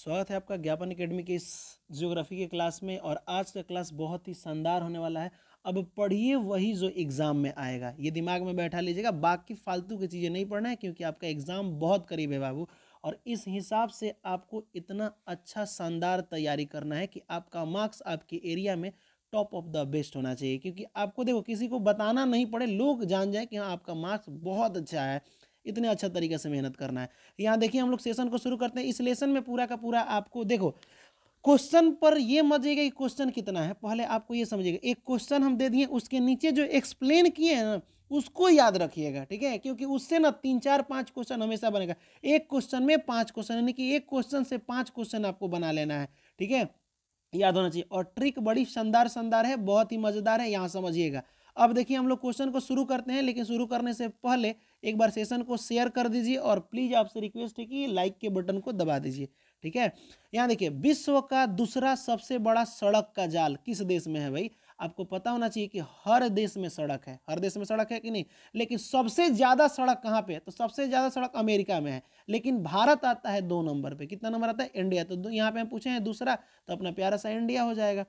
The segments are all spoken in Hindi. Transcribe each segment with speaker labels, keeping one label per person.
Speaker 1: स्वागत है आपका ज्ञापन अकेडमी के इस जियोग्राफी के क्लास में और आज का क्लास बहुत ही शानदार होने वाला है अब पढ़िए वही जो एग्ज़ाम में आएगा ये दिमाग में बैठा लीजिएगा बाकी फालतू की चीज़ें नहीं पढ़ना है क्योंकि आपका एग्ज़ाम बहुत करीब है बाबू और इस हिसाब से आपको इतना अच्छा शानदार तैयारी करना है कि आपका मार्क्स आपके एरिया में टॉप ऑफ द बेस्ट होना चाहिए क्योंकि आपको देखो किसी को बताना नहीं पड़े लोग जान जाए कि हाँ आपका मार्क्स बहुत अच्छा है इतने अच्छा तरीके से मेहनत करना है यहाँ देखिए हम लोग सेशन को शुरू करते हैं इस लेसन में पूरा का पूरा आपको देखो क्वेश्चन पर ये मत जाइएगा कि क्वेश्चन कितना है पहले आपको ये समझिएगा एक क्वेश्चन हम दे दिए उसके नीचे जो एक्सप्लेन किए हैं ना उसको याद रखिएगा ठीक है क्योंकि उससे ना तीन चार पांच क्वेश्चन हमेशा बनेगा एक क्वेश्चन में पांच क्वेश्चन यानी कि एक क्वेश्चन से पांच क्वेश्चन आपको बना लेना है ठीक है याद होना चाहिए और ट्रिक बड़ी शानदार शानदार है बहुत ही मजेदार है यहाँ समझिएगा अब देखिए हम लोग क्वेश्चन को शुरू करते हैं लेकिन शुरू करने से पहले एक बार सेशन को शेयर कर दीजिए और प्लीज़ आपसे रिक्वेस्ट है कि लाइक के बटन को दबा दीजिए ठीक है यहाँ देखिए विश्व का दूसरा सबसे बड़ा सड़क का जाल किस देश में है भाई आपको पता होना चाहिए कि हर देश में सड़क है हर देश में सड़क है कि नहीं लेकिन सबसे ज़्यादा सड़क कहाँ पे है तो सबसे ज़्यादा सड़क अमेरिका में है लेकिन भारत आता है दो नंबर पे कितना नंबर आता है इंडिया तो यहाँ पे हम पूछे हैं दूसरा तो अपना प्यारा सा इंडिया हो जाएगा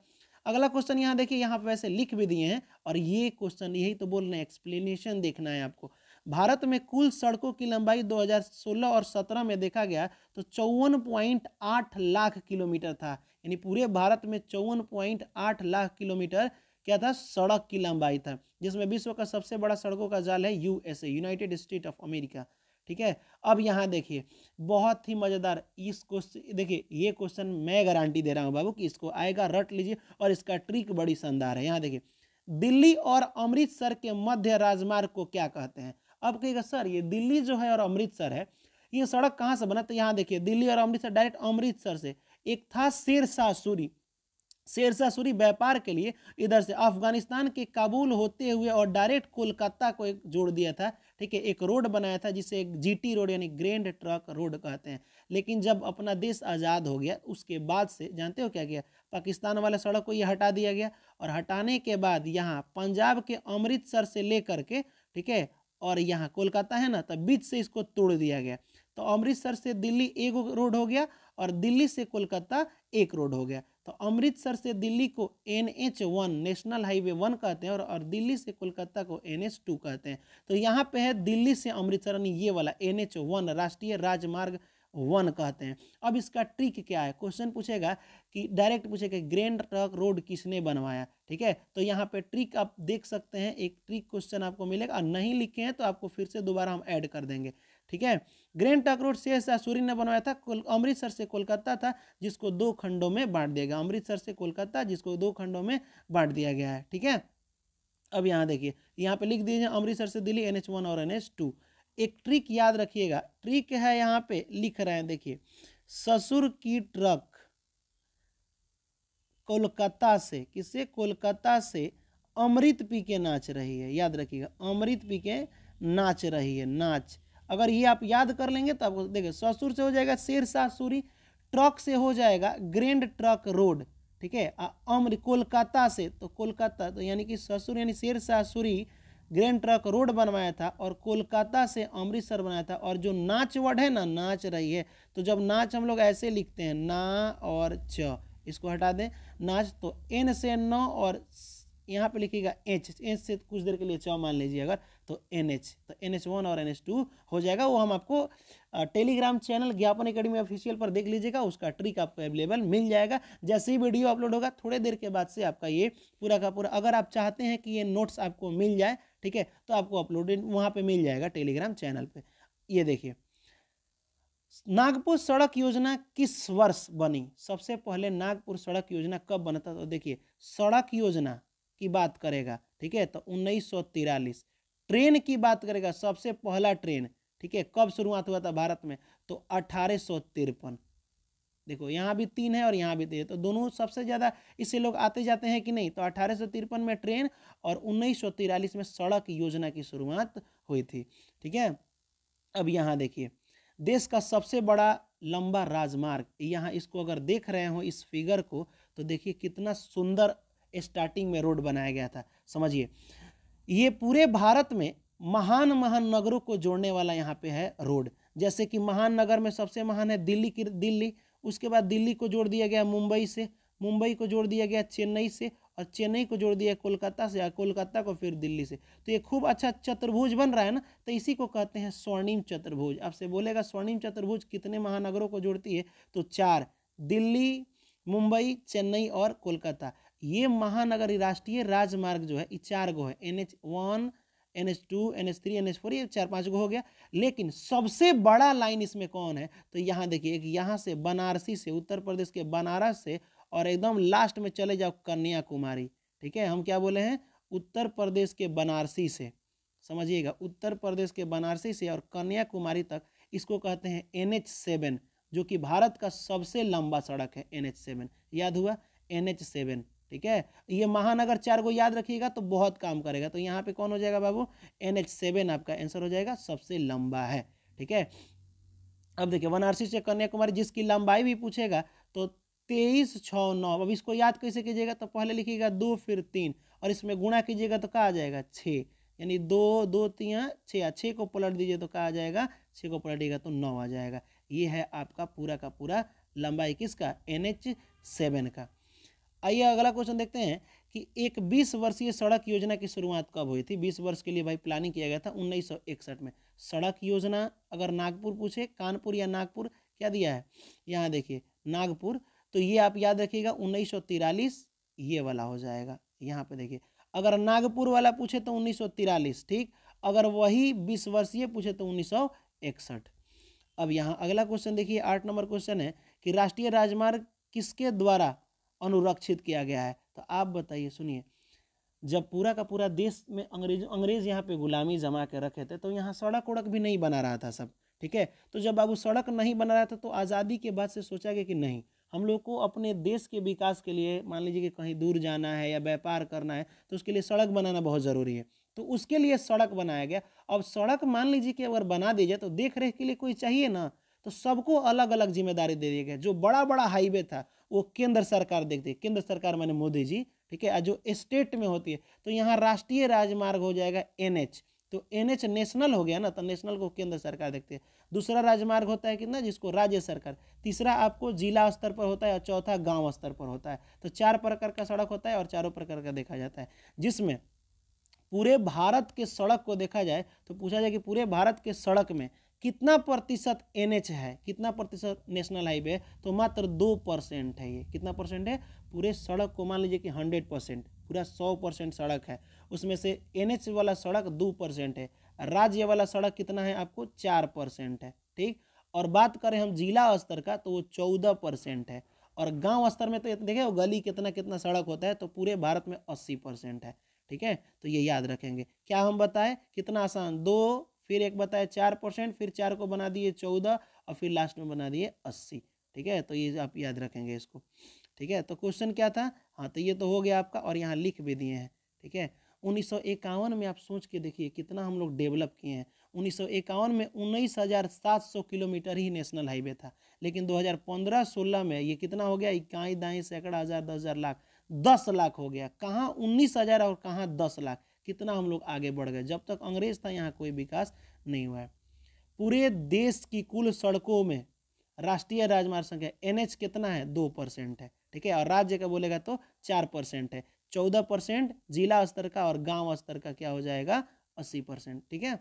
Speaker 1: अगला क्वेश्चन यहाँ देखिए यहाँ पे वैसे लिख भी दिए हैं और ये क्वेश्चन यही तो बोल रहे हैं एक्सप्लेनेशन देखना है आपको भारत में कुल सड़कों की लंबाई 2016 और 17 में देखा गया तो चौवन पॉइंट आठ लाख किलोमीटर था यानी पूरे भारत में चौवन पॉइंट आठ लाख किलोमीटर क्या था सड़क की लंबाई था जिसमें विश्व का सबसे बड़ा सड़कों का जाल है USA United State of America ठीक है अब यहाँ देखिए बहुत ही मज़ेदार इस क्वेश्चन देखिए ये क्वेश्चन मैं गारंटी दे रहा हूँ बाबू कि इसको आएगा रट लीजिए और इसका ट्रिक बड़ी शानदार है यहाँ देखिए दिल्ली और अमृतसर के मध्य राजमार्ग को क्या कहते हैं अब कहेगा सर ये दिल्ली जो है और अमृतसर है ये सड़क कहाँ से बना तो यहाँ देखिए दिल्ली और अमृतसर डायरेक्ट अमृतसर से एक था शेरशाह सूरी शेरशाह सूरी व्यापार के लिए इधर से अफगानिस्तान के काबुल होते हुए और डायरेक्ट कोलकाता को एक जोड़ दिया था ठीक है एक रोड बनाया था जिसे एक जीटी रोड यानी ग्रैंड ट्रक रोड कहते हैं लेकिन जब अपना देश आज़ाद हो गया उसके बाद से जानते हो क्या किया पाकिस्तान वाले सड़क को ये हटा दिया गया और हटाने के बाद यहाँ पंजाब के अमृतसर से लेकर के ठीक है और यहाँ कोलकाता है ना तो बीच से इसको तोड़ दिया गया तो अमृतसर से दिल्ली एक रोड हो गया और दिल्ली से कोलकाता एक रोड हो गया तो अमृतसर से दिल्ली को N H one national highway one कहते हैं और, और दिल्ली से कोलकाता को एन एच टू कहते हैं तो यहाँ पे है दिल्ली से अमृतसर यानी ये वाला एन एच वन राष्ट्रीय राजमार्ग वन कहते हैं अब इसका ट्रिक क्या है क्वेश्चन पूछेगा कि डायरेक्ट पूछेगा ग्रैंड ट्रक रोड किसने बनवाया ठीक है तो यहाँ पे ट्रिक आप देख सकते हैं एक ट्रिक क्वेश्चन आपको मिलेगा और नहीं लिखे हैं तो आपको फिर से दोबारा हम ऐड कर देंगे ठीक है ग्रैंड ट्रक रोड शेष शाह सूरी ने बनवाया था अमृतसर से कोलकाता था जिसको दो खंडों में बांट दिया गया अमृतसर से कोलकाता जिसको दो खंडों में बांट दिया गया है ठीक है अब यहाँ देखिए यहाँ पे लिख दीजिए अमृतसर से दिल्ली एन एच वन और एन एच टू एक ट्रिक याद रखिएगा ट्रिक है यहाँ पे लिख रहे हैं देखिए ससुर की ट्रक कोलकाता से किसे कोलकाता से अमृत पी के नाच रही है याद रखिएगा अमृत पी के नाच रही है नाच अगर ये आप याद कर लेंगे तो आपको देखिए ससुर से हो जाएगा शेर सूरी ट्रक से हो जाएगा ग्रैंड ट्रक रोड ठीक है अमृत कोलकाता से तो कोलकाता तो यानी कि ससुर यानी Sher Shah Suri grand truck road बनवाया था और कोलकाता से अमृतसर बनाया था और जो नाच वर्ड है ना नाच रही है तो जब नाच हम लोग ऐसे लिखते हैं ना और च इसको हटा दें नाच तो एन से नौ और यहाँ पे लिखिएगा एच एच से कुछ देर के लिए च मान लीजिए अगर तो एन एच तो एन एच वन और एन एच टू हो जाएगा वो हम आपको Telegram channel Gyapan Academy official पर देख लीजिएगा उसका ट्रिक आपको अवेलेबल मिल जाएगा जैसे ही वीडियो अपलोड होगा थोड़े देर के बाद से आपका ये पूरा का पूरा अगर आप चाहते हैं कि ये नोट्स आपको मिल जाए ठीक है तो आपको अपलोडेड वहाँ पर मिल जाएगा टेलीग्राम चैनल पर ये देखिए नागपुर सड़क योजना किस वर्ष बनी सबसे पहले नागपुर सड़क योजना कब बना था तो देखिए सड़क योजना की बात करेगा ठीक है तो उन्नीस ट्रेन की बात करेगा सबसे पहला ट्रेन ठीक है कब शुरुआत हुआ था भारत में तो अठारह देखो यहाँ भी तीन है और यहाँ भी तीन है तो दोनों सबसे ज़्यादा इससे लोग आते जाते हैं कि नहीं तो अठारह में ट्रेन और उन्नीस में सड़क योजना की शुरुआत हुई थी ठीक है अब यहाँ देखिए देश का सबसे बड़ा लंबा राजमार्ग यहाँ इसको अगर देख रहे हो इस फिगर को तो देखिए कितना सुंदर स्टार्टिंग में रोड बनाया गया था समझिए ये पूरे भारत में महान महान नगरों को जोड़ने वाला यहाँ पे है रोड जैसे कि महान नगर में सबसे महान है दिल्ली की दिल्ली उसके बाद दिल्ली को जोड़ दिया गया मुंबई से मुंबई को जोड़ दिया गया चेन्नई से और चेन्नई को जोड़ दिया कोलकाता से या कोलकाता को फिर दिल्ली से तो ये खूब अच्छा चतुर्भुज बन रहा है ना तो इसी को कहते हैं स्वर्णिम चतुर्भुज आपसे बोलेगा स्वर्णिम चतुर्भुज कितने महानगरों को जोड़ती है तो चार दिल्ली मुंबई चेन्नई और कोलकाता ये महानगर राष्ट्रीय राजमार्ग जो है ये चार गो है N H one N H two N H three N H four ये चार पाँच गो हो गया लेकिन सबसे बड़ा लाइन इसमें कौन है तो यहाँ देखिए एक यहाँ से बनारसी से उत्तर प्रदेश के बनारस से और एकदम लास्ट में चले जाओ कन्याकुमारी ठीक है हम क्या बोले हैं उत्तर प्रदेश के बनारसी से समझिएगा उत्तर प्रदेश के बनारसी से और कन्याकुमारी तक इसको कहते हैं एन एच सेवन जो कि भारत का सबसे लंबा सड़क है एन एच सेवन याद हुआ एन एच सेवन ठीक है ये महानगर चार को याद रखिएगा तो बहुत काम करेगा तो यहाँ पे कौन हो जाएगा बाबू एन एच सेवन आपका आंसर हो जाएगा सबसे लंबा है ठीक है अब देखिए बनारसी से कन्याकुमारी जिसकी लंबाई भी पूछेगा तो तेईस छः नौ अब इसको याद कैसे कीजिएगा तो पहले लिखिएगा दो फिर तीन और इसमें गुणा कीजिएगा तो कहा आ जाएगा छः यानी दो दो तीन छः हाँ, छः को पलट दीजिए तो कहा आ जाएगा छः को पलटिएगा तो नौ आ जाएगा ये है आपका पूरा का पूरा लंबाई किसका एन एच सेवन का आइए अगला क्वेश्चन देखते हैं कि एक बीस वर्षीय सड़क योजना की शुरुआत कब हुई थी बीस वर्ष के लिए भाई प्लानिंग किया गया था उन्नीस में सड़क योजना अगर नागपुर पूछे कानपुर या नागपुर क्या दिया है यहाँ देखिए नागपुर तो ये आप याद रखिएगा उन्नीस ये वाला हो जाएगा यहाँ पे देखिए अगर नागपुर वाला पूछे तो उन्नीस ठीक अगर वही बीस वर्षीय पूछे तो उन्नीस अब यहाँ अगला क्वेश्चन देखिए आठ नंबर क्वेश्चन है कि राष्ट्रीय राजमार्ग किसके द्वारा अनुरक्षित किया गया है तो आप बताइए सुनिए जब पूरा का पूरा देश में अंग्रेज अंग्रेज़ यहाँ पे गुलामी जमा के रखे थे तो यहाँ सड़क उड़क भी नहीं बना रहा था सब ठीक है तो जब बाबू सड़क नहीं बना रहा था तो आज़ादी के बाद से सोचा गया कि नहीं हम लोग को अपने देश के विकास के लिए मान लीजिए कि कहीं दूर जाना है या व्यापार करना है तो उसके लिए सड़क बनाना बहुत ज़रूरी है तो उसके लिए सड़क बनाया गया अब सड़क मान लीजिए कि अगर बना दी जाए तो देख रेख के लिए कोई चाहिए ना तो सबको अलग अलग जिम्मेदारी दे दी गई जो बड़ा बड़ा हाईवे था वो केंद्र सरकार देखती है केंद्र सरकार माने मोदी जी ठीक है जो स्टेट में होती है तो यहाँ राष्ट्रीय राजमार्ग हो जाएगा एनएच तो एनएच नेशनल हो गया ना तो नेशनल को केंद्र सरकार देखती है दूसरा राजमार्ग होता है कितना जिसको राज्य सरकार तीसरा आपको जिला स्तर पर होता है और चौथा गांव स्तर पर होता है तो चार प्रकार का सड़क होता है और चारों प्रकार का देखा जाता है जिसमें पूरे भारत के सड़क को देखा जाए तो पूछा जाए कि पूरे भारत के सड़क में कितना प्रतिशत एनएच है कितना प्रतिशत नेशनल हाईवे है तो मात्र दो परसेंट है ये कितना परसेंट है पूरे सड़क को मान लीजिए कि हंड्रेड परसेंट पूरा सौ परसेंट सड़क है उसमें से एनएच वाला सड़क दो परसेंट है राज्य वाला सड़क कितना है आपको चार परसेंट है ठीक और बात करें हम जिला स्तर का तो वो चौदह परसेंट है और गाँव स्तर में तो देखे गली कितना कितना सड़क होता है तो पूरे भारत में अस्सी परसेंट है ठीक है तो ये याद रखेंगे क्या हम बताएं कितना आसान दो फिर एक बताया चार परसेंट फिर चार को बना दिए चौदह और फिर लास्ट में बना दिए अस्सी ठीक है तो ये आप याद रखेंगे इसको ठीक है तो क्वेश्चन क्या था हाँ तो ये तो हो गया आपका और यहाँ लिख भी दिए हैं ठीक है उन्नीस में आप सोच के देखिए कितना हम लोग डेवलप किए हैं उन्नीस में उन्नीस हज़ार सात सौ किलोमीटर ही नेशनल हाईवे था लेकिन 2015-16 में ये कितना हो गया इक्काई दाई सैकड़ा हज़ार दस हज़ार लाख दस लाख हो गया कहाँ उन्नीस हज़ार और कहाँ दस लाख कितना हम लोग आगे बढ़ गए जब तक अंग्रेज था यहाँ कोई विकास नहीं हुआ है पूरे देश की कुल सड़कों में राष्ट्रीय राजमार्ग संख्या एन कितना है दो परसेंट है ठीक है और राज्य का बोलेगा तो चार परसेंट है चौदह परसेंट जिला स्तर का और गांव स्तर का क्या हो जाएगा अस्सी परसेंट ठीक है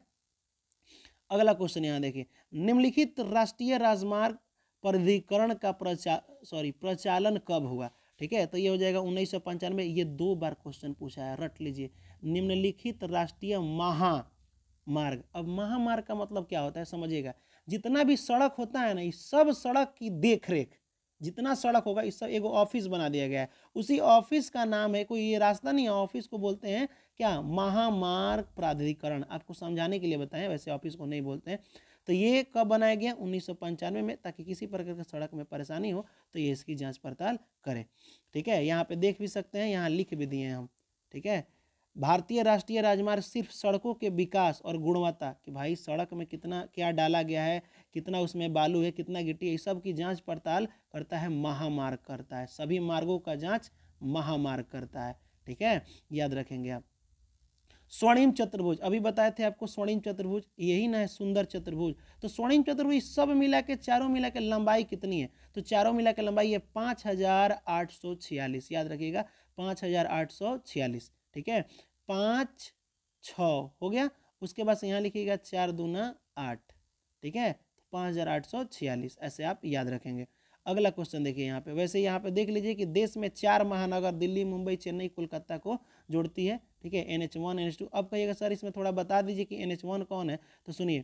Speaker 1: अगला क्वेश्चन यहाँ देखिए निम्नलिखित राष्ट्रीय राजमार्ग प्राधिकरण का प्रचार सॉरी प्रचालन कब हुआ ठीक है तो ये हो जाएगा उन्नीस सौ पंचानवे ये दो बार क्वेश्चन पूछा है रट लीजिए निम्नलिखित राष्ट्रीय महामार्ग अब महामार्ग का मतलब क्या होता है समझिएगा जितना भी सड़क होता है ना ये सब सड़क की देख रेख जितना सड़क होगा इस सब एक ऑफिस बना दिया गया है उसी ऑफिस का नाम है कोई ये रास्ता नहीं है ऑफिस को बोलते हैं क्या महामार्ग प्राधिकरण आपको समझाने के लिए बताएं वैसे ऑफिस को नहीं बोलते हैं तो ये कब बनाया गया उन्नीस में ताकि किसी प्रकार की सड़क में परेशानी हो तो ये इसकी जाँच पड़ताल करें ठीक है यहाँ पर देख भी सकते हैं यहाँ लिख भी दिए हैं हम ठीक है भारतीय राष्ट्रीय राजमार्ग सिर्फ सड़कों के विकास और गुणवत्ता कि भाई सड़क में कितना क्या डाला गया है कितना उसमें बालू है कितना गिट्टी है सब की जांच पड़ताल करता है महामार्ग करता है सभी मार्गों का जांच महामार्ग करता है ठीक है याद रखेंगे आप स्वर्णिम चतुर्भुज अभी बताए थे आपको स्वर्णिम चतुर्भुज यही ना है सुंदर चतुर्भुज तो स्वर्णिम चतुर्भुज सब मिला के चारों मिला के लंबाई कितनी है तो चारों मिला के लंबाई है पाँच हजार आठ सौ छियालीस याद रखिएगा पाँच हजार आठ सौ छियालीस ठीक है पाँच छ हो गया उसके बाद यहाँ लिखिएगा चार दूना आठ ठीक है तो पाँच हजार आठ सौ छियालीस ऐसे आप याद रखेंगे अगला क्वेश्चन देखिए यहाँ पे वैसे यहाँ पे देख लीजिए कि देश में चार महानगर दिल्ली मुंबई चेन्नई कोलकाता को जोड़ती है ठीक है N H one N H two अब कहिएगा सर इसमें थोड़ा बता दीजिए कि एन एच वन कौन है तो सुनिए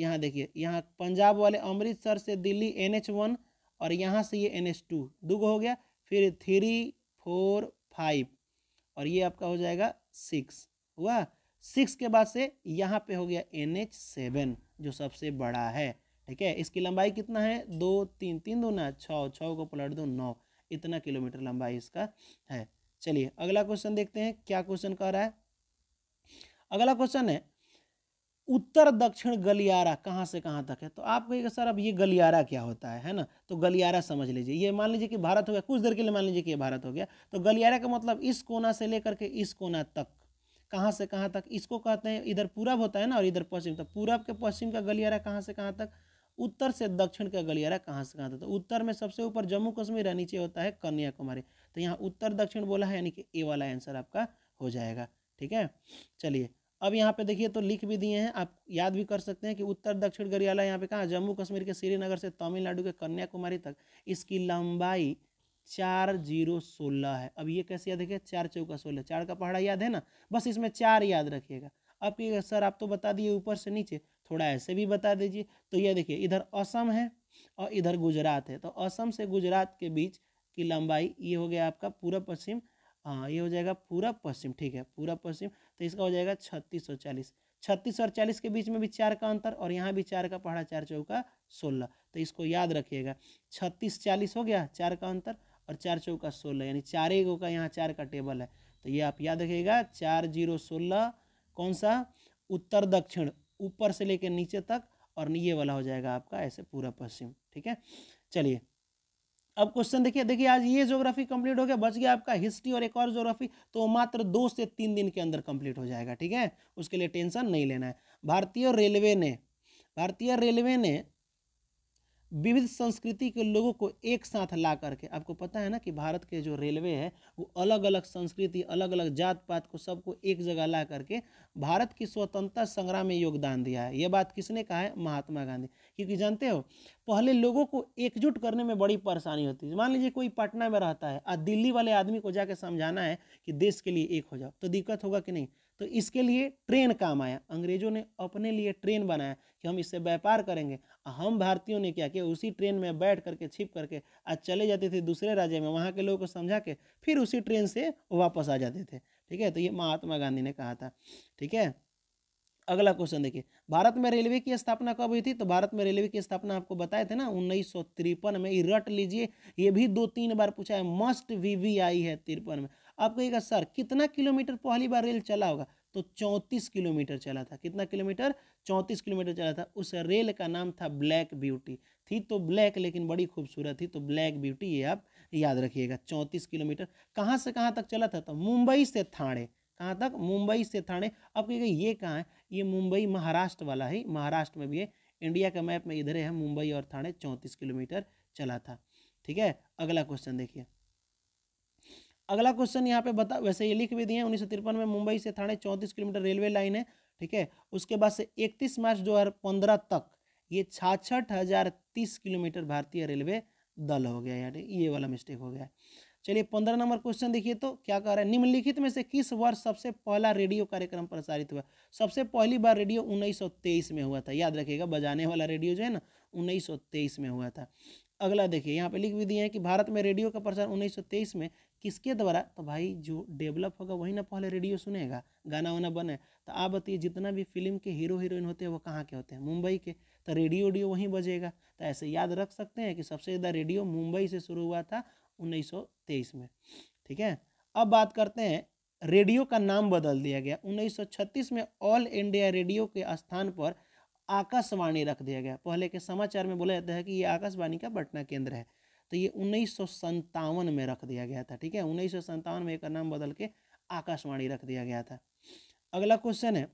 Speaker 1: यहाँ देखिए यहाँ पंजाब वाले अमृतसर से दिल्ली एन एच वन और यहाँ से ये एन एच टू गो हो गया फिर थ्री फोर फाइव और ये आपका हो जाएगा सिक्स हुआ सिक्स के बाद से यहाँ पे हो गया एन एच सेवन जो सबसे बड़ा है ठीक है इसकी लंबाई कितना है दो तीन तीन दो ना छः छः को पलट दो नौ इतना किलोमीटर लंबाई इसका है चलिए अगला क्वेश्चन देखते हैं क्या क्वेश्चन कह रहा है अगला क्वेश्चन है उत्तर दक्षिण गलियारा कहाँ से कहाँ तक है तो आप कहिएगा सर अब ये गलियारा क्या होता है है ना तो गलियारा समझ लीजिए ये मान लीजिए कि भारत हो गया कुछ देर के लिए मान लीजिए कि ये भारत हो गया तो गलियारा का मतलब इस कोना से लेकर के इस कोना तक कहाँ से कहाँ तक इसको कहते हैं इधर पूरब होता है ना और इधर पश्चिम तो पूरब के पश्चिम का गलियारा कहाँ से कहाँ तक उत्तर से दक्षिण का गलियारा कहाँ से कहाँ तक तो उत्तर में सबसे ऊपर जम्मू कश्मीर है नीचे होता है कन्याकुमारी तो यहाँ उत्तर दक्षिण बोला है यानी कि ए वाला आंसर आपका हो जाएगा ठीक है चलिए अब यहाँ पे देखिए तो लिख भी दिए हैं आप याद भी कर सकते हैं कि उत्तर दक्षिण गरियाला यहाँ पे कहाँ जम्मू कश्मीर के श्रीनगर से तमिलनाडु के कन्याकुमारी तक इसकी लंबाई चार जीरो सोलह है अब ये कैसे याद देखिए चार चौका सोलह चार का पहाड़ा याद है ना बस इसमें चार याद रखिएगा अब सर आप तो बता दिए ऊपर से नीचे थोड़ा ऐसे भी बता दीजिए तो ये देखिए इधर असम है और इधर गुजरात है तो असम से गुजरात के बीच की लंबाई ये हो गया आपका पूरा पश्चिम हाँ ये हो जाएगा पूरा पश्चिम ठीक है पूरा पश्चिम तो इसका हो जाएगा छत्तीस और चालीस छत्तीस और चालीस के बीच में भी चार का अंतर और यहाँ भी चार का पहाड़ा चार चौका सोलह तो इसको याद रखिएगा छत्तीस चालीस हो गया चार का अंतर और चार चौका सोलह यानी चार एक का यहाँ चार का टेबल है तो ये आप याद रखिएगा चार जीरो सोलह कौन सा उत्तर दक्षिण ऊपर से लेकर नीचे तक और ये वाला हो जाएगा आपका ऐसे पूरा पश्चिम ठीक है चलिए अब क्वेश्चन देखिए देखिए आज ये ज्योग्राफी कंप्लीट हो गया बच गया आपका हिस्ट्री और एक और ज्योग्राफी तो मात्र दो से तीन दिन के अंदर कंप्लीट हो जाएगा ठीक है उसके लिए टेंशन नहीं लेना है भारतीय रेलवे ने भारतीय रेलवे ने विविध संस्कृति के लोगों को एक साथ ला करके आपको पता है ना कि भारत के जो रेलवे है वो अलग अलग संस्कृति अलग अलग जात पात को सबको एक जगह ला करके भारत की स्वतंत्रता संग्राम में योगदान दिया है ये बात किसने कहा है महात्मा गांधी क्योंकि जानते हो पहले लोगों को एकजुट करने में बड़ी परेशानी होती है मान लीजिए कोई पटना में रहता है और दिल्ली वाले आदमी को जाके समझाना है कि देश के लिए एक हो जाओ तो दिक्कत होगा कि नहीं तो इसके लिए ट्रेन काम आया अंग्रेजों ने अपने लिए ट्रेन बनाया कि हम इससे व्यापार करेंगे हम भारतीयों ने क्या किया उसी ट्रेन में बैठ करके छिप करके आज चले जाते थे दूसरे राज्य में वहाँ के लोगों को समझा के फिर उसी ट्रेन से वापस आ जाते थे ठीक है तो ये महात्मा गांधी ने कहा था ठीक है अगला क्वेश्चन देखिए भारत में रेलवे की स्थापना कब हुई थी तो भारत में रेलवे की स्थापना आपको बताए थे ना उन्नीस में ये रट लीजिए ये भी दो तीन बार पूछा है मस्ट वी वी आई है तिरपन में आप कहिएगा सर कितना किलोमीटर पहली बार रेल चला होगा तो चौंतीस किलोमीटर चला था कितना किलोमीटर चौंतीस किलोमीटर चला था उस रेल का नाम था ब्लैक ब्यूटी थी तो ब्लैक लेकिन बड़ी खूबसूरत थी तो ब्लैक ब्यूटी ये आप याद रखिएगा चौंतीस किलोमीटर कहाँ से कहाँ तक चला था तो मुंबई से थाने कहाँ तक मुंबई से थाने अब कहिएगा ये कहाँ है ये मुंबई महाराष्ट्र वाला है महाराष्ट्र में भी है इंडिया का मैप में इधर है मुंबई और थाने चौंतीस किलोमीटर चला था ठीक है अगला क्वेश्चन देखिए अगला क्वेश्चन यहाँ पे बता वैसे ये लिख भी दिए उन्नीस में मुंबई से थाने चौंतीस किलोमीटर रेलवे लाइन है ठीक है उसके बाद से इकतीस मार्च दो तक ये छाछठ हज़ार तीस किलोमीटर भारतीय रेलवे दल हो गया यार ये वाला मिस्टेक हो गया चलिए पंद्रह नंबर क्वेश्चन देखिए तो क्या कह रहा है निम्नलिखित में से किस वर्ष सबसे पहला रेडियो कार्यक्रम प्रसारित हुआ सबसे पहली बार रेडियो 1923 में हुआ था याद रखिएगा बजाने वाला रेडियो जो है ना 1923 में हुआ था अगला देखिए यहाँ पे लिख भी दिए हैं कि भारत में रेडियो का प्रसार 1923 में किसके द्वारा तो भाई जो डेवलप होगा वही ना पहले रेडियो सुनेगा गाना वाना बने तो आप बताइए जितना भी फिल्म के हीरो हीरोइन होते हैं वो कहाँ के होते हैं मुंबई के तो रेडियो वेडियो वहीं बजेगा तो ऐसे याद रख सकते हैं कि सबसे ज़्यादा रेडियो मुंबई से शुरू हुआ था उन्नीस में ठीक है अब बात करते हैं रेडियो का नाम बदल दिया गया उन्नीस में ऑल इंडिया रेडियो के स्थान पर आकाशवाणी रख दिया गया पहले के समाचार में बोला जाता है कि ये आकाशवाणी का पटना केंद्र है तो ये उन्नीस में रख दिया गया था ठीक है उन्नीस में एक नाम बदल के आकाशवाणी रख दिया गया था अगला क्वेश्चन है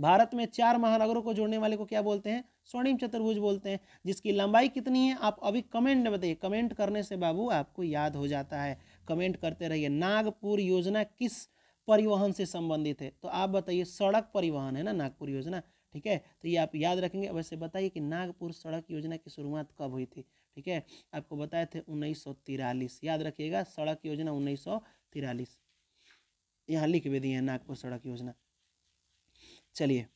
Speaker 1: भारत में चार महानगरों को जोड़ने वाले को क्या बोलते हैं स्वर्णिम चतुर्भुज बोलते हैं जिसकी लंबाई कितनी है आप अभी कमेंट में बताइए कमेंट करने से बाबू आपको याद हो जाता है कमेंट करते रहिए नागपुर योजना किस परिवहन से संबंधित है तो आप बताइए सड़क परिवहन है ना नागपुर योजना ठीक है तो ये आप याद रखेंगे वैसे बताइए कि नागपुर सड़क योजना की शुरुआत कब हुई थी ठीक है आपको बताए थे उन्नीस याद रखिएगा सड़क योजना उन्नीस यहाँ लिख भी दिए नागपुर सड़क योजना चलिए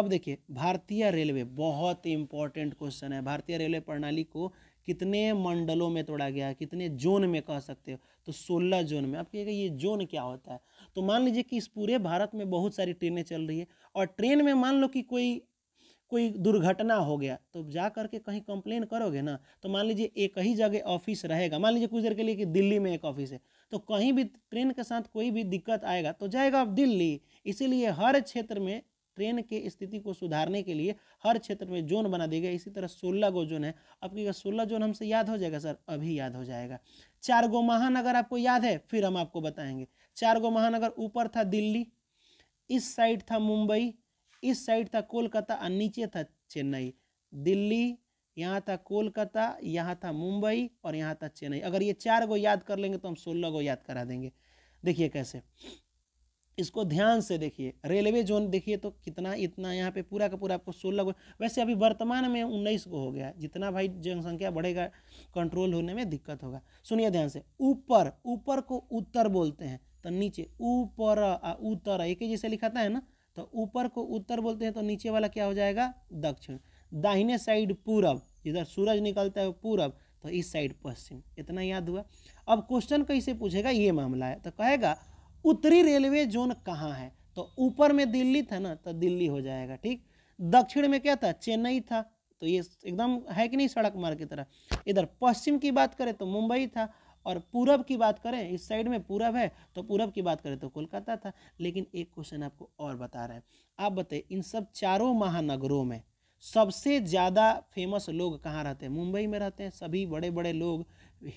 Speaker 1: अब देखिए भारतीय रेलवे बहुत इंपॉर्टेंट क्वेश्चन है भारतीय रेलवे प्रणाली को कितने मंडलों में तोड़ा गया कितने जोन में कह सकते हो तो 16 जोन में आप कहिएगा ये जोन क्या होता है तो मान लीजिए कि इस पूरे भारत में बहुत सारी ट्रेनें चल रही है और ट्रेन में मान लो कि कोई कोई दुर्घटना हो गया तो जा करके कहीं कंप्लेन करोगे ना तो मान लीजिए एक ही जगह ऑफिस रहेगा मान लीजिए कुछ देर के लिए कि दिल्ली में एक ऑफिस है तो कहीं भी ट्रेन के साथ कोई भी दिक्कत आएगा तो जाएगा आप दिल्ली इसीलिए हर क्षेत्र में ट्रेन के स्थिति को सुधारने के लिए हर क्षेत्र में जोन बना दिया गया इसी तरह सोलह गो जोन है अब क्या सोलह जोन हमसे याद हो जाएगा सर अभी याद हो जाएगा चार गो महानगर आपको याद है फिर हम आपको बताएंगे चार गो महानगर ऊपर था दिल्ली इस साइड था मुंबई इस साइड था कोलकाता और नीचे था चेन्नई दिल्ली यहाँ था कोलकाता यहाँ था मुंबई और यहाँ था चेन्नई अगर ये चार गो याद कर लेंगे तो हम सोलह गो याद करा देंगे देखिए कैसे इसको ध्यान से देखिए रेलवे जोन देखिए तो कितना इतना यहाँ पे पूरा का पूरा आपको सोलह वैसे अभी वर्तमान में उन्नीस को हो गया जितना भाई जनसंख्या बढ़ेगा कंट्रोल होने में दिक्कत होगा सुनिए ध्यान से ऊपर ऊपर को उत्तर बोलते हैं तो नीचे ऊपर उत्तर एक ही जैसे लिखाता है ना तो ऊपर को उत्तर बोलते हैं तो नीचे वाला क्या हो जाएगा दक्षिण दाहिने साइड पूरब इधर सूरज निकलता है पूरब तो इस साइड पश्चिम इतना याद हुआ अब क्वेश्चन कैसे पूछेगा ये मामला है तो कहेगा उत्तरी रेलवे जोन कहाँ है तो ऊपर में दिल्ली था ना तो दिल्ली हो जाएगा ठीक दक्षिण में क्या था चेन्नई था तो ये एकदम है कि नहीं सड़क मार्ग की तरह इधर पश्चिम की बात करें तो मुंबई था और पूरब की बात करें इस साइड में पूरब है तो पूरब की बात करें तो कोलकाता था लेकिन एक क्वेश्चन आपको और बता रहे हैं आप बताइए इन सब चारों महानगरों में सबसे ज़्यादा फेमस लोग कहाँ रहते हैं मुंबई में रहते हैं सभी बड़े बड़े लोग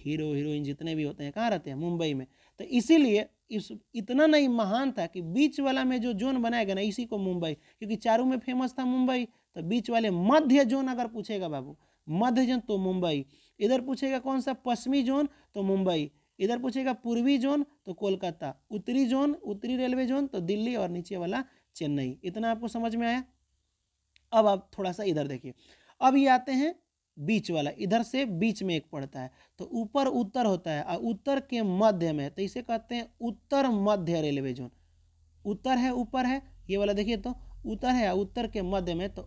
Speaker 1: हीरो हीरोइन जितने भी होते हैं कहाँ रहते हैं मुंबई में तो इसीलिए इस इतना नहीं महान था कि बीच वाला में जो जोन बनाएगा ना इसी को मुंबई क्योंकि चारों में फेमस था मुंबई तो बीच वाले मध्य जोन अगर पूछेगा बाबू मध्य जोन तो मुंबई इधर पूछेगा कौन सा पश्चिमी जोन तो मुंबई इधर पूछेगा पूर्वी जोन तो कोलकाता उत्तरी जोन उत्तरी रेलवे जोन तो दिल्ली और नीचे वाला चेन्नई इतना आपको समझ में आया अब आप थोड़ा सा इधर देखिए अब ये आते हैं बीच वाला इधर से बीच में एक पड़ता है तो ऊपर उत्तर होता है और उत्तर के मध्य में तो इसे कहते हैं उत्तर मध्य रेलवे जोन उत्तर है ऊपर है ये वाला देखिए तो उत्तर है उत्तर के मध्य में तो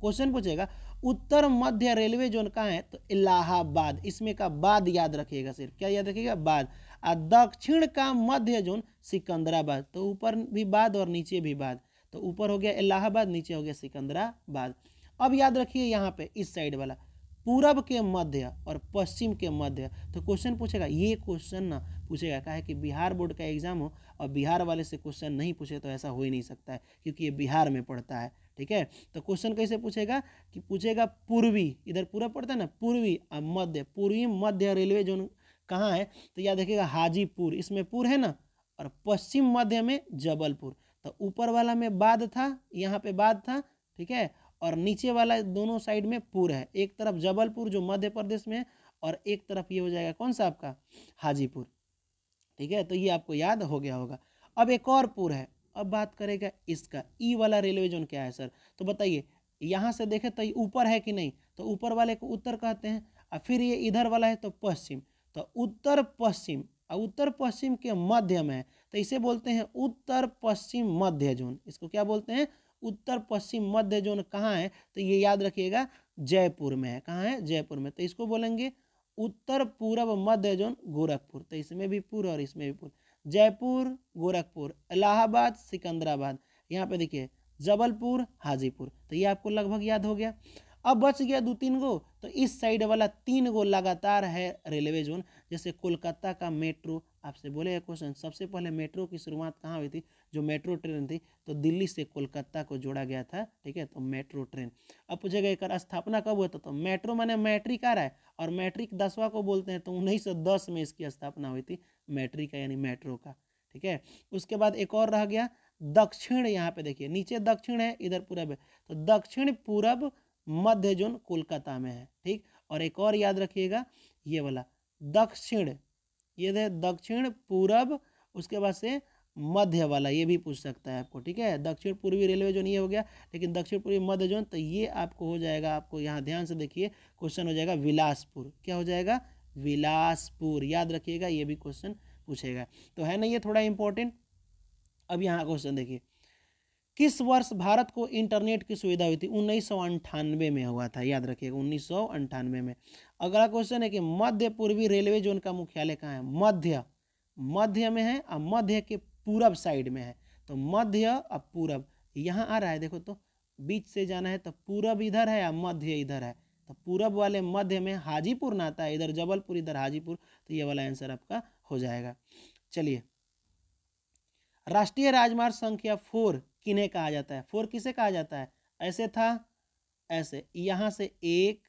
Speaker 1: क्वेश्चन पूछेगा उत्तर मध्य रेलवे जोन कहाँ है तो इलाहाबाद इसमें का बाद याद रखिएगा सिर्फ क्या याद रखिएगा बाद और दक्षिण का मध्य जोन सिकंदराबाद तो ऊपर भी बाद और नीचे भी बाद तो ऊपर हो गया इलाहाबाद नीचे हो गया सिकंदराबाद अब याद रखिए यहाँ पे इस साइड वाला पूरब के मध्य और पश्चिम के मध्य तो क्वेश्चन पूछेगा ये क्वेश्चन ना पूछेगा क्या है कि बिहार बोर्ड का एग्जाम हो और बिहार वाले से क्वेश्चन नहीं पूछे तो ऐसा हो ही नहीं सकता है क्योंकि ये बिहार में पड़ता है ठीक है तो क्वेश्चन कैसे पूछेगा कि पूछेगा पूर्वी इधर पूरा पड़ता है ना पूर्वी और मध्य पूर्वी मध्य रेलवे जोन कहाँ है तो याद देखेगा हाजीपुर इसमें पूर है ना और पश्चिम मध्य में जबलपुर तो ऊपर वाला में बाद था यहाँ पे बाद था ठीक है और नीचे वाला दोनों साइड में पुर है एक तरफ जबलपुर जो मध्य प्रदेश में है और एक तरफ ये हो जाएगा कौन सा आपका हाजीपुर ठीक है तो ये आपको याद हो गया होगा अब एक और पुर है अब बात करेगा इसका ई वाला रेलवे जोन क्या है सर तो बताइए यहाँ से देखें तो ऊपर है कि नहीं तो ऊपर वाले को उत्तर कहते हैं और फिर ये इधर वाला है तो पश्चिम तो उत्तर पश्चिम और उत्तर पश्चिम के मध्य में है तो इसे बोलते हैं उत्तर पश्चिम मध्य जोन इसको क्या बोलते हैं उत्तर पश्चिम मध्य जोन कहाँ है तो ये याद रखिएगा जयपुर में है कहाँ है जयपुर में तो इसको बोलेंगे उत्तर पूर्व मध्य जोन गोरखपुर तो इसमें भी पूर्व और इसमें भी पूर्व जयपुर गोरखपुर इलाहाबाद सिकंदराबाद यहाँ पे देखिए जबलपुर हाजीपुर तो ये आपको लगभग याद हो गया अब बच गया दो तीन गो तो इस साइड वाला तीन गो लगातार है रेलवे जोन जैसे कोलकाता का मेट्रो आपसे बोले क्वेश्चन सबसे पहले मेट्रो की शुरुआत कहाँ हुई थी जो मेट्रो ट्रेन थी तो दिल्ली से कोलकाता को जोड़ा गया था ठीक है तो मेट्रो ट्रेन अब पूछेगा एक स्थापना कब हुआ था तो मेट्रो माने मैट्रिक आ रहा है और मैट्रिक दसवा को बोलते हैं तो उन्नीस में इसकी स्थापना हुई थी मैट्रिक का यानी मेट्रो का ठीक है उसके बाद एक और रह गया दक्षिण यहाँ पे देखिए नीचे दक्षिण है इधर पूरब है तो दक्षिण पूरब मध्य जोन कोलकाता में है ठीक और एक और याद रखिएगा ये वाला दक्षिण ये दक्षिण पूरब उसके बाद से मध्य वाला ये भी पूछ सकता है आपको ठीक है दक्षिण पूर्वी रेलवे जोन ये हो गया लेकिन दक्षिण पूर्वी मध्य जोन तो ये आपको हो जाएगा आपको यहाँ ध्यान से देखिए क्वेश्चन हो जाएगा विलासपुर क्या हो जाएगा विलासपुर याद रखिएगा ये भी क्वेश्चन पूछेगा तो है ना ये थोड़ा इंपॉर्टेंट अब यहाँ क्वेश्चन देखिए किस वर्ष भारत को इंटरनेट की सुविधा हुई थी उन्नीस में हुआ था याद रखिएगा उन्नीस में अगला क्वेश्चन है कि मध्य पूर्वी रेलवे जोन का मुख्यालय कहाँ है मध्य मध्य में है और मध्य के पूरब साइड में है तो मध्य अब पूरब यहाँ आ रहा है देखो तो बीच से जाना है तो पूरब इधर है या मध्य इधर है तो पूरब वाले मध्य में हाजीपुर नाता है इधर जबलपुर इधर हाजीपुर तो ये वाला आंसर आपका हो जाएगा चलिए राष्ट्रीय राजमार्ग संख्या फोर किन्हें कहा जाता है फोर किसे कहा जाता है ऐसे था ऐसे यहाँ से एक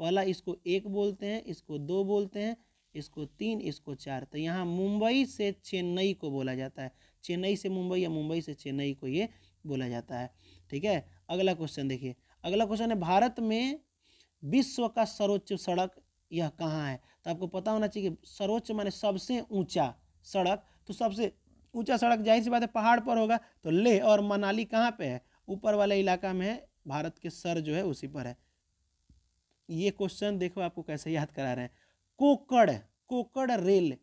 Speaker 1: वाला इसको एक बोलते हैं इसको दो बोलते हैं इसको तीन इसको चार तो यहाँ मुंबई से चेन्नई को बोला जाता है चेन्नई से मुंबई या मुंबई से चेन्नई को ये बोला जाता है ठीक है अगला क्वेश्चन देखिए अगला क्वेश्चन है भारत में विश्व का सर्वोच्च सड़क यह कहाँ है तो आपको पता होना चाहिए कि सर्वोच्च माने सबसे ऊंचा सड़क तो सबसे ऊंचा सड़क जाहिर सी बात है पहाड़ पर होगा तो लेह और मनाली कहाँ पे है ऊपर वाले इलाका में है भारत के सर जो है उसी पर है ये क्वेश्चन देखो आपको कैसे याद करा रहे हैं कोकड़ कोकड़ रेल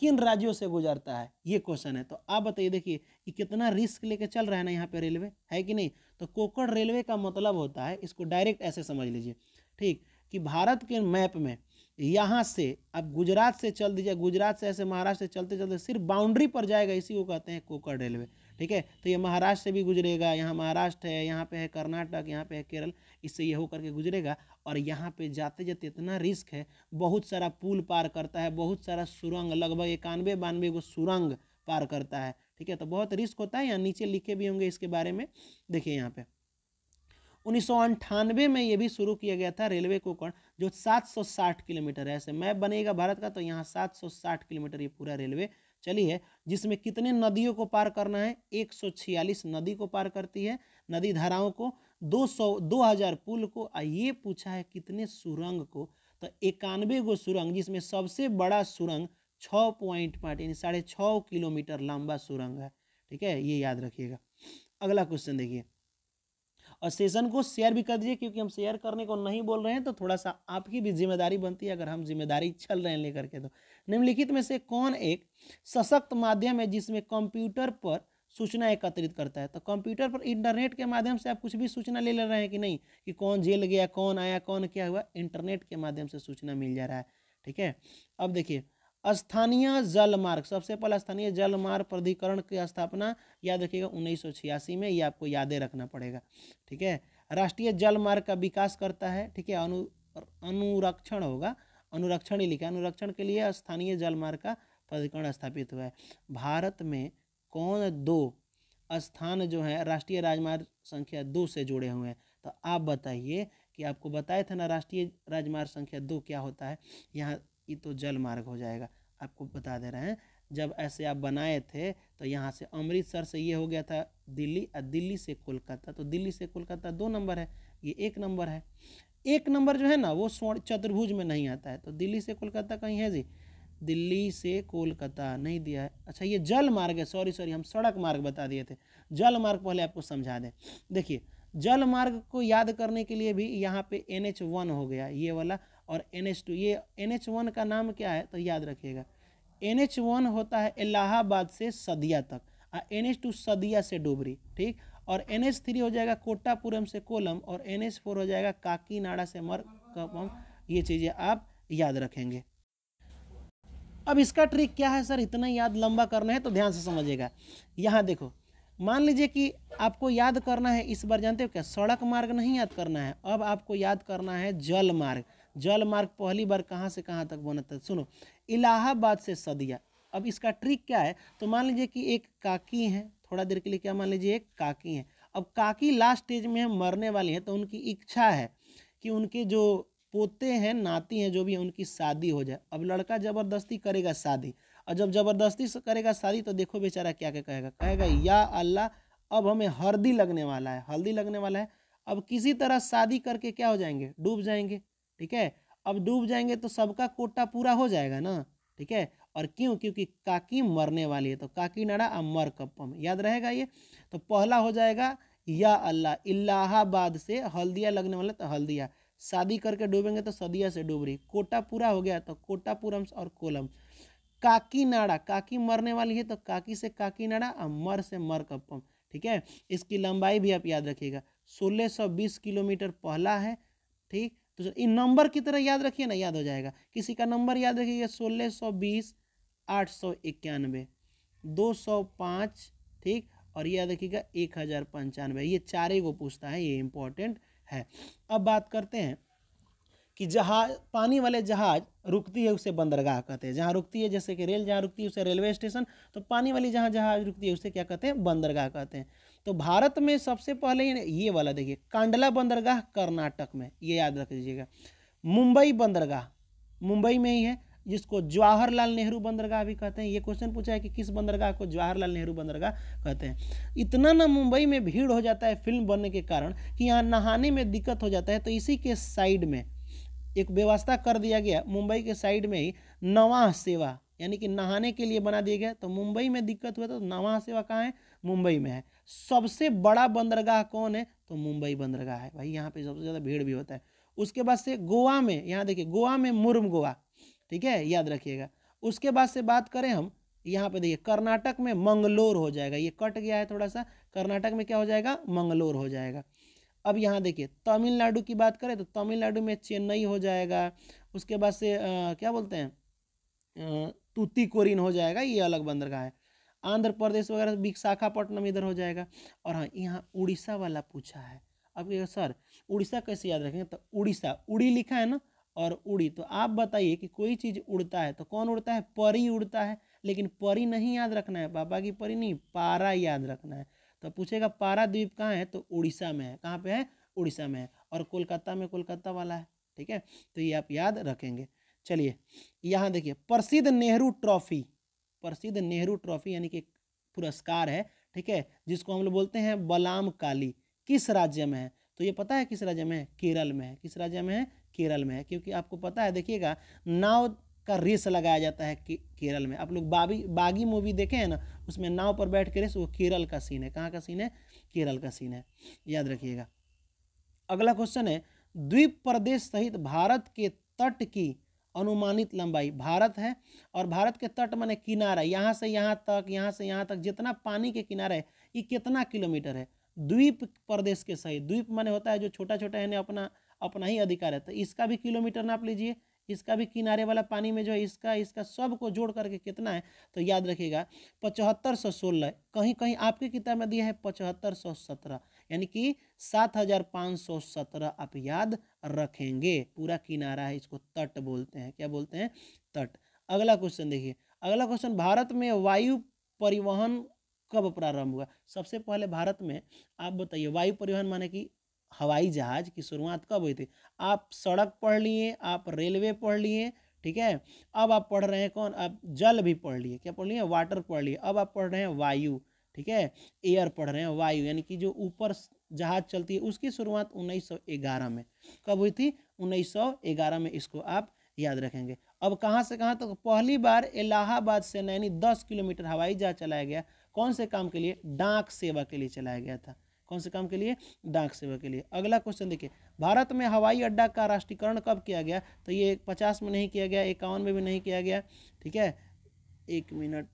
Speaker 1: किन राज्यों से गुजरता है ये क्वेश्चन है तो आप बताइए देखिए कि कितना रिस्क लेके चल रहा है ना यहाँ पे रेलवे है कि नहीं तो कोकड़ रेलवे का मतलब होता है इसको डायरेक्ट ऐसे समझ लीजिए ठीक कि भारत के मैप में यहाँ से अब गुजरात से चल दीजिए गुजरात से ऐसे महाराष्ट्र से चलते चलते सिर्फ बाउंड्री पर जाएगा इसी को कहते हैं कोकड़ रेलवे ठीक है तो ये महाराष्ट्र से भी गुजरेगा यहाँ महाराष्ट्र है यहाँ पे है कर्नाटक यहाँ पे है केरल इससे ये होकर के गुजरेगा और यहाँ पे जाते जाते इतना रिस्क है बहुत सारा पुल पार करता है बहुत सारा सुरंग लगभग इक्यानवे बानवे गो सुरंग पार करता है ठीक है तो बहुत रिस्क होता है यहाँ नीचे लिखे भी होंगे इसके बारे में देखिए यहाँ पे उन्नीस में ये भी शुरू किया गया था रेलवे कोकण जो 760 किलोमीटर है ऐसे मैप बनेगा भारत का तो यहाँ 760 किलोमीटर ये पूरा रेलवे चली है जिसमें कितने नदियों को पार करना है 146 नदी को पार करती है नदी धाराओं को 200 2000 पुल को और ये पूछा है कितने सुरंग को तो इक्यानवे गो सुरंग जिसमें सबसे बड़ा सुरंग छ पॉइंट पाँच यानी साढ़े छः किलोमीटर लंबा सुरंग है ठीक है ये याद रखिएगा अगला क्वेश्चन देखिए और सेशन को शेयर भी कर दीजिए क्योंकि हम शेयर करने को नहीं बोल रहे हैं तो थोड़ा सा आपकी भी जिम्मेदारी बनती है अगर हम जिम्मेदारी चल रहे हैं लेकर के तो निम्नलिखित में से कौन एक सशक्त माध्यम है जिसमें कंप्यूटर पर सूचना एकत्रित करता है तो कंप्यूटर पर इंटरनेट के माध्यम से आप कुछ भी सूचना ले ले रहे हैं कि नहीं कि कौन जेल गया कौन आया कौन क्या हुआ इंटरनेट के माध्यम से सूचना मिल जा रहा है ठीक है अब देखिए स्थानीय जलमार्ग सबसे पहला स्थानीय जलमार्ग प्राधिकरण की स्थापना याद रखिएगा उन्नीस में ये आपको यादें रखना पड़ेगा ठीक है राष्ट्रीय जलमार्ग का विकास करता है ठीक है अनु अनुरक्षण होगा अनुरक्षण ही लिखा अनुरक्षण के लिए स्थानीय जलमार्ग का प्राधिकरण स्थापित हुआ है भारत में कौन दो स्थान जो है राष्ट्रीय राजमार्ग संख्या दो से जुड़े हुए हैं तो आप बताइए कि आपको बताया था ना राष्ट्रीय राजमार्ग संख्या दो क्या होता है यहाँ ये तो जल मार्ग हो जाएगा आपको बता दे रहे हैं जब ऐसे आप बनाए थे तो यहाँ से अमृतसर से ये हो गया था दिल्ली और दिल्ली से कोलकाता तो दिल्ली से कोलकाता दो नंबर है ये एक नंबर है एक नंबर जो है ना वो स्वर्ण चतुर्भुज में नहीं आता है तो दिल्ली से कोलकाता कहीं है जी दिल्ली से कोलकाता नहीं दिया है अच्छा ये जल मार्ग है सॉरी सॉरी हम सड़क मार्ग बता दिए थे जल मार्ग पहले आपको समझा दें देखिए जल मार्ग को याद करने के लिए भी यहाँ पे एन एच वन हो गया ये वाला और एन एच टू ये एन एच वन का नाम क्या है तो याद रखिएगा एन एच वन होता है इलाहाबाद से सदिया तक और एन एच टू सदिया से डोबरी ठीक और एन एच थ्री हो जाएगा कोटापुरम से कोलम और एन एच फोर हो जाएगा काकीनाडा से कम ये चीज़ें आप याद रखेंगे अब इसका ट्रिक क्या है सर इतना याद लंबा करना है तो ध्यान से समझिएगा यहाँ देखो मान लीजिए कि आपको याद करना है इस बार जानते हो क्या सड़क मार्ग नहीं याद करना है अब आपको याद करना है जल मार्ग जल मार्ग पहली बार कहाँ से कहाँ तक बना था सुनो इलाहाबाद से सदिया अब इसका ट्रिक क्या है तो मान लीजिए कि एक काकी हैं थोड़ा देर के लिए क्या मान लीजिए एक काकी हैं अब काकी लास्ट स्टेज में मरने वाली हैं तो उनकी इच्छा है कि उनके जो पोते हैं नाती हैं जो भी हैं उनकी शादी हो जाए अब लड़का ज़बरदस्ती करेगा शादी और जब ज़बरदस्ती करेगा शादी तो देखो बेचारा क्या क्या कहेगा कहेगा या अल्लाह अब हमें हल्दी लगने वाला है हल्दी लगने वाला है अब किसी तरह शादी करके क्या हो जाएंगे डूब जाएंगे ठीक है अब डूब जाएंगे तो सबका कोटा पूरा हो जाएगा ना ठीक है और क्यों क्योंकि काकी मरने वाली है तो काकी नड़ा अमर कप्पम याद रहेगा ये तो पहला हो जाएगा या अल्लाह इलाहाबाद से हल्दिया लगने वाला तो हल्दिया शादी करके डूबेंगे तो सदिया से डूब रही कोटा पूरा हो गया तो कोटापुरम और कोलम काकीनाड़ा काकी मरने वाली है तो काकी से काकीनाड़ा और मर से मर कप्पम ठीक है इसकी लंबाई भी आप याद रखिएगा 1620 किलोमीटर पहला है ठीक तो इन नंबर की तरह याद रखिए ना याद हो जाएगा किसी का नंबर याद रखिएगा बीस आठ सौ इक्यानवे दो सौ पाँच ठीक और यह देखिएगा एक हज़ार पंचानवे ये ही को पूछता है ये इम्पोर्टेंट है अब बात करते हैं कि जहाज पानी वाले जहाज रुकती है उसे बंदरगाह कहते हैं जहाँ रुकती है जैसे कि रेल जहाँ रुकती है उसे रेलवे स्टेशन तो पानी वाली जहाँ जहाज रुकती है उसे क्या कहते हैं बंदरगाह कहते हैं तो भारत में सबसे पहले ये वाला देखिए कांडला बंदरगाह कर्नाटक में ये याद रख लीजिएगा मुंबई बंदरगाह मुंबई में ही है जिसको जवाहरलाल नेहरू बंदरगाह भी कहते हैं ये क्वेश्चन पूछा है कि किस बंदरगाह को जवाहरलाल नेहरू बंदरगाह कहते हैं इतना ना मुंबई में भीड़ हो जाता है फिल्म बनने के कारण कि यहाँ नहाने में दिक्कत हो जाता है तो इसी के साइड में एक व्यवस्था कर दिया गया मुंबई के साइड में ही नवाह सेवा यानी कि नहाने के लिए बना दिया गया तो मुंबई में दिक्कत हुआ तो नवाह सेवा कहाँ है मुंबई में है सबसे बड़ा बंदरगाह कौन है तो मुंबई बंदरगाह है भाई यहाँ पे सबसे ज़्यादा भीड़ भी होता है उसके बाद से गोवा में यहाँ देखिए गोवा में मुर्म गोवा ठीक है याद रखिएगा उसके बाद से बात करें हम यहाँ पे देखिए कर्नाटक में मंगलोर हो जाएगा ये कट गया है थोड़ा सा कर्नाटक में क्या हो जाएगा मंगलोर हो जाएगा अब यहाँ देखिए तमिलनाडु की बात करें तो तमिलनाडु में चेन्नई हो जाएगा उसके बाद से आ, क्या बोलते हैं तूतीकोरिन हो जाएगा ये अलग बंदरगाह है आंध्र प्रदेश वगैरह विशाखापट्टनम इधर हो जाएगा और हाँ यहाँ उड़ीसा वाला पूछा है अब सर उड़ीसा कैसे याद रखेंगे तो उड़ीसा उड़ी लिखा है ना और उड़ी तो आप बताइए कि कोई चीज़ उड़ता है तो कौन उड़ता है परी उड़ता है लेकिन परी नहीं याद रखना है पापा की परी नहीं पारा याद रखना है तो पूछेगा पारा द्वीप कहाँ है तो उड़ीसा में है कहाँ पे है उड़ीसा में है और कोलकाता में कोलकाता वाला है ठीक है तो ये आप याद रखेंगे चलिए यहाँ देखिए प्रसिद्ध नेहरू ट्रॉफी प्रसिद्ध नेहरू ट्रॉफी यानी कि एक पुरस्कार है ठीक है जिसको हम लोग बोलते हैं बलाम काली किस राज्य में है तो ये पता है किस राज्य में है केरल में है किस राज्य में है केरल में है क्योंकि आपको पता है देखिएगा नाव का रेस लगाया जाता है केरल में आप लोग बागी बागी मूवी देखे हैं ना उसमें नाव पर बैठ के रेस वो केरल का सीन है कहाँ का सीन है केरल का सीन है याद रखिएगा अगला क्वेश्चन है द्वीप प्रदेश सहित भारत के तट की अनुमानित लंबाई भारत है और भारत के तट माने किनारा यहाँ से यहाँ तक यहाँ से यहाँ तक जितना पानी के किनारे है ये कितना किलोमीटर है द्वीप प्रदेश के सहित द्वीप माने होता है जो छोटा छोटा ना अपना अपना ही अधिकार है तो इसका भी किलोमीटर नाप लीजिए इसका भी किनारे वाला पानी में जो है इसका इसका सब को जोड़ करके कितना है तो याद रखिएगा पचहत्तर सौ सोलह कहीं कहीं आपकी किताब में दिया है पचहत्तर सौ सत्रह यानी कि सात हजार पाँच सौ सत्रह आप याद रखेंगे पूरा किनारा है इसको तट बोलते हैं क्या बोलते हैं तट अगला क्वेश्चन देखिए अगला क्वेश्चन भारत में वायु परिवहन कब प्रारंभ हुआ सबसे पहले भारत में आप बताइए वायु परिवहन माने कि हवाई जहाज की शुरुआत कब हुई थी आप सड़क पढ़ लिए आप रेलवे पढ़ लिए ठीक है अब आप पढ़ रहे हैं कौन आप जल भी पढ़ लिए क्या पढ़ लिए वाटर पढ़ लिए अब आप पढ़ रहे हैं वायु ठीक है एयर पढ़ रहे हैं वायु यानी कि जो ऊपर जहाज चलती है उसकी शुरुआत 1911 में कब हुई थी 1911 में इसको आप याद रखेंगे अब कहाँ से कहाँ तक तो पहली बार इलाहाबाद से नैनी दस किलोमीटर हवाई जहाज चलाया गया कौन से काम के लिए डाक सेवा के लिए चलाया गया था कौन से काम के लिए डाक सेवा के लिए अगला क्वेश्चन देखिए भारत में हवाई अड्डा का राष्ट्रीयकरण कब किया गया तो ये पचास में नहीं किया गया इक्यावन में भी नहीं किया गया ठीक है एक मिनट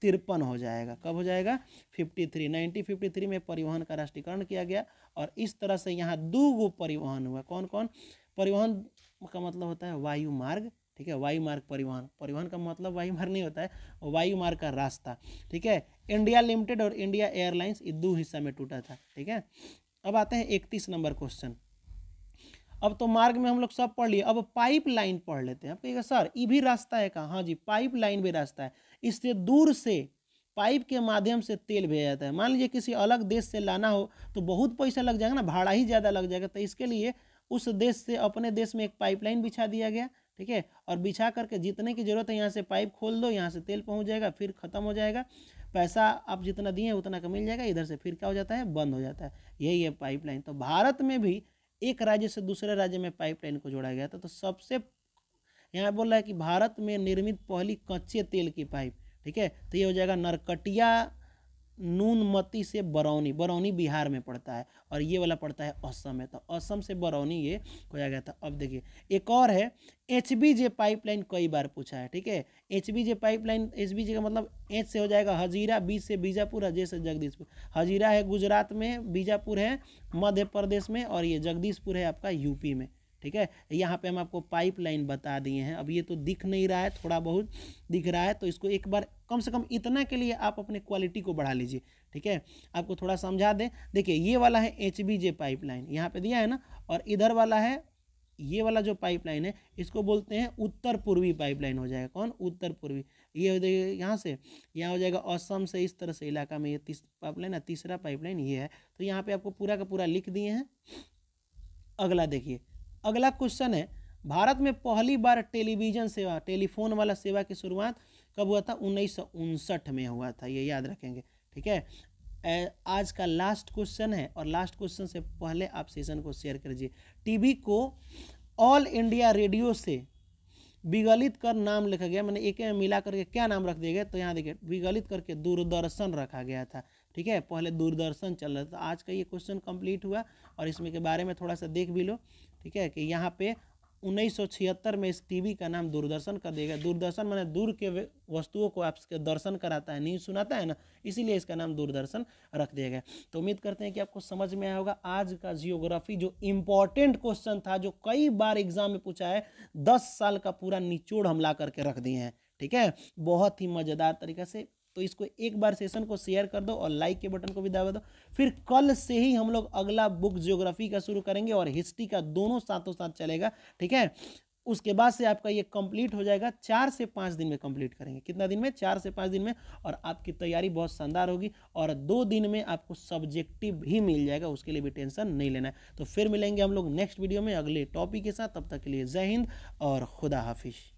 Speaker 1: तिरपन हो जाएगा कब हो जाएगा 53 1953 में परिवहन का राष्ट्रीयकरण किया गया और इस तरह से यहाँ दो गो परिवहन हुआ कौन कौन परिवहन का मतलब होता है वायु मार्ग ठीक है वायु मार्ग परिवहन परिवहन का मतलब वायु मार्ग नहीं होता है वायु मार्ग का रास्ता ठीक है इंडिया लिमिटेड और इंडिया एयरलाइंस दो हिस्सा में टूटा था ठीक है अब आते हैं इकतीस नंबर क्वेश्चन अब तो मार्ग में हम लोग सब पढ़ लिए अब पाइप लाइन पढ़ लेते हैं आप सर ये भी रास्ता है कहा हाँ जी पाइप लाइन भी रास्ता है इससे दूर से पाइप के माध्यम से तेल भेजा जाता है मान लीजिए किसी अलग देश से लाना हो तो बहुत पैसा लग जाएगा ना भाड़ा ही ज़्यादा लग जाएगा तो इसके लिए उस देश से अपने देश में एक पाइपलाइन बिछा दिया गया ठीक है और बिछा करके जितने की ज़रूरत है यहाँ से पाइप खोल दो यहाँ से तेल पहुँच जाएगा फिर ख़त्म हो जाएगा पैसा आप जितना दिए उतना का मिल जाएगा इधर से फिर क्या हो जाता है बंद हो जाता है यही है पाइपलाइन तो भारत में भी एक राज्य से दूसरे राज्य में पाइपलाइन को जोड़ा गया था तो सबसे यहाँ बोल रहा है कि भारत में निर्मित पहली कच्चे तेल की पाइप ठीक है तो ये हो जाएगा नरकटिया नूनमती से बरौनी बरौनी बिहार में पड़ता है और ये वाला पड़ता है असम में तो असम से बरौनी ये खोजा गया था अब देखिए एक और है एच बी जे पाइपलाइन कई बार पूछा है ठीक है H B J pipeline H B J का मतलब एच से हो जाएगा हजीरा बी से बीजापुर हजे जे से जगदीशपुर हजीरा है गुजरात में बीजापुर है मध्य प्रदेश में और ये जगदीशपुर है आपका यूपी में ठीक है यहाँ पे हम आपको पाइपलाइन बता दिए हैं अब ये तो दिख नहीं रहा है थोड़ा बहुत दिख रहा है तो इसको एक बार कम से कम इतना के लिए आप अपने क्वालिटी को बढ़ा लीजिए ठीक है आपको थोड़ा समझा दें देखिए ये वाला है H B J pipe line यहाँ पर दिया है ना और इधर वाला है ये वाला जो पाइपलाइन है इसको बोलते हैं उत्तर पूर्वी पाइपलाइन हो जाएगा कौन उत्तर पूर्वी ये हो जाएगा यहाँ से यहाँ हो जाएगा असम से इस तरह से इलाका में ये तीस पाइपलाइन है तीसरा पाइपलाइन ये है तो यहाँ पे आपको पूरा का पूरा लिख दिए हैं अगला देखिए अगला क्वेश्चन है भारत में पहली बार टेलीविजन सेवा टेलीफोन वाला सेवा की शुरुआत कब हुआ था उन्नीस में हुआ था ये याद रखेंगे ठीक है आज का लास्ट क्वेश्चन है और लास्ट क्वेश्चन से पहले आप सेशन को शेयर करिए टीवी को ऑल इंडिया रेडियो से विगलित कर नाम लिखा गया मैंने एक में मिला करके क्या नाम रख दिया गया तो यहाँ देखिए विगलित करके दूरदर्शन रखा गया था ठीक है पहले दूरदर्शन चल रहा था आज का ये क्वेश्चन कंप्लीट हुआ और इसमें के बारे में थोड़ा सा देख भी लो ठीक है कि यहाँ पे उन्नीस में इस टीवी का नाम दूरदर्शन कर दिया गया दूरदर्शन मैंने दूर के वस्तुओं को आपके दर्शन कराता है न्यूज़ सुनाता है ना इसीलिए इसका नाम दूरदर्शन रख दिया गया तो उम्मीद करते हैं कि आपको समझ में आया होगा आज का जियोग्राफी जो इम्पोर्टेंट क्वेश्चन था जो कई बार एग्जाम में पूछा है दस साल का पूरा निचोड़ हमला करके रख दिए हैं ठीक है बहुत ही मज़ेदार तरीके से तो इसको एक बार सेशन को शेयर कर दो और लाइक के बटन को भी दबा दो फिर कल से ही हम लोग अगला बुक जियोग्राफी का शुरू करेंगे और हिस्ट्री का दोनों साथों साथ चलेगा ठीक है उसके बाद से आपका ये कंप्लीट हो जाएगा चार से पाँच दिन में कंप्लीट करेंगे कितना दिन में चार से पाँच दिन में और आपकी तैयारी बहुत शानदार होगी और दो दिन में आपको सब्जेक्टिव भी मिल जाएगा उसके लिए भी टेंशन नहीं लेना है तो फिर मिलेंगे हम लोग नेक्स्ट वीडियो में अगले टॉपिक के साथ तब तक के लिए जय हिंद और खुदा हाफिज़